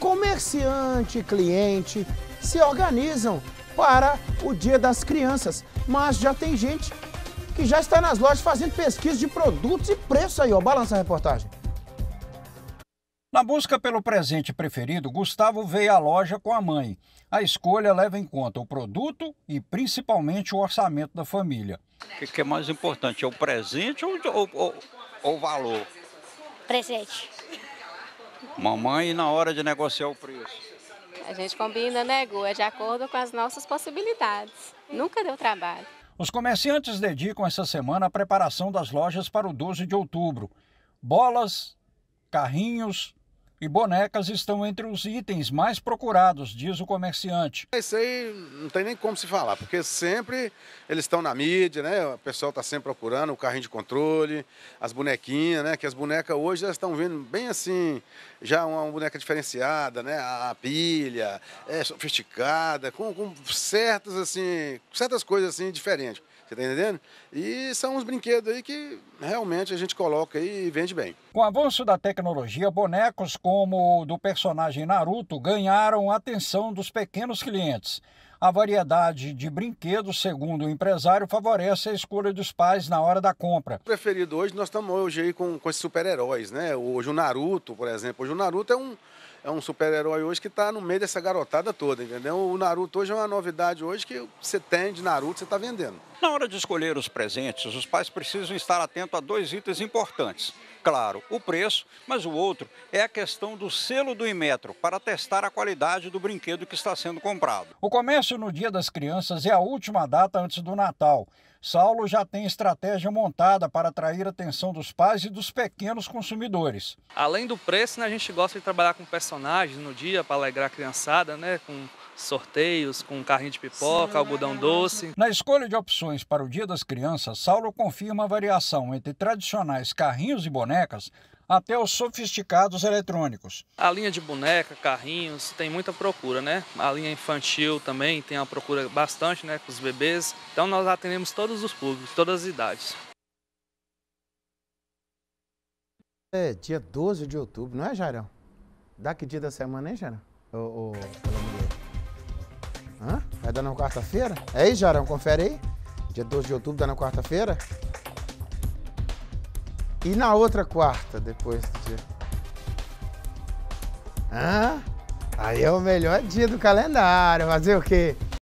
comerciante, cliente, se organizam para o Dia das Crianças. Mas já tem gente que já está nas lojas fazendo pesquisa de produtos e preço aí, ó. Balança a reportagem. Na busca pelo presente preferido, Gustavo veio à loja com a mãe. A escolha leva em conta o produto e principalmente o orçamento da família. O que é mais importante, é o presente ou, ou o valor? Presente. Mamãe na hora de negociar o preço. A gente combina, né, é de acordo com as nossas possibilidades. Nunca deu trabalho. Os comerciantes dedicam essa semana a preparação das lojas para o 12 de outubro. Bolas, carrinhos, e bonecas estão entre os itens mais procurados, diz o comerciante. Isso aí não tem nem como se falar, porque sempre eles estão na mídia, né? O pessoal está sempre procurando o carrinho de controle, as bonequinhas, né? Que as bonecas hoje já estão vendo bem assim, já uma, boneca diferenciada, né? A pilha, é sofisticada, com, com certas assim, certas coisas assim diferentes. Você tá entendendo? E são uns brinquedos aí que realmente a gente coloca e vende bem. Com o avanço da tecnologia, bonecos como o do personagem Naruto ganharam a atenção dos pequenos clientes. A variedade de brinquedos, segundo o empresário, favorece a escolha dos pais na hora da compra. Preferido hoje, nós estamos hoje aí com, com esses super-heróis, né? Hoje o Naruto, por exemplo. Hoje o Naruto é um, é um super-herói hoje que está no meio dessa garotada toda, entendeu? O Naruto hoje é uma novidade hoje que você tem de Naruto, você está vendendo. Na hora de escolher os presentes, os pais precisam estar atentos a dois itens importantes. Claro, o preço, mas o outro é a questão do selo do Imetro para testar a qualidade do brinquedo que está sendo comprado. O comércio no Dia das Crianças é a última data antes do Natal. Saulo já tem estratégia montada para atrair a atenção dos pais e dos pequenos consumidores. Além do preço, né, a gente gosta de trabalhar com personagens no dia para alegrar a criançada, né, com sorteios, com carrinho de pipoca, Sim. algodão é doce. Na escolha de opções para o Dia das Crianças, Saulo confirma a variação entre tradicionais carrinhos e bonecas até os sofisticados eletrônicos. A linha de boneca, carrinhos, tem muita procura, né? A linha infantil também tem uma procura bastante, né, com os bebês. Então nós atendemos todos os públicos, todas as idades. É dia 12 de outubro, não é, Jairão? Dá que dia da semana, hein, Jairão? Ô, ô, Hã? Vai dar na quarta-feira? É aí, Jairão, confere aí. Dia 12 de outubro, dá na quarta-feira? E na outra quarta, depois do dia? Hã? Aí é o melhor dia do calendário. Fazer o quê?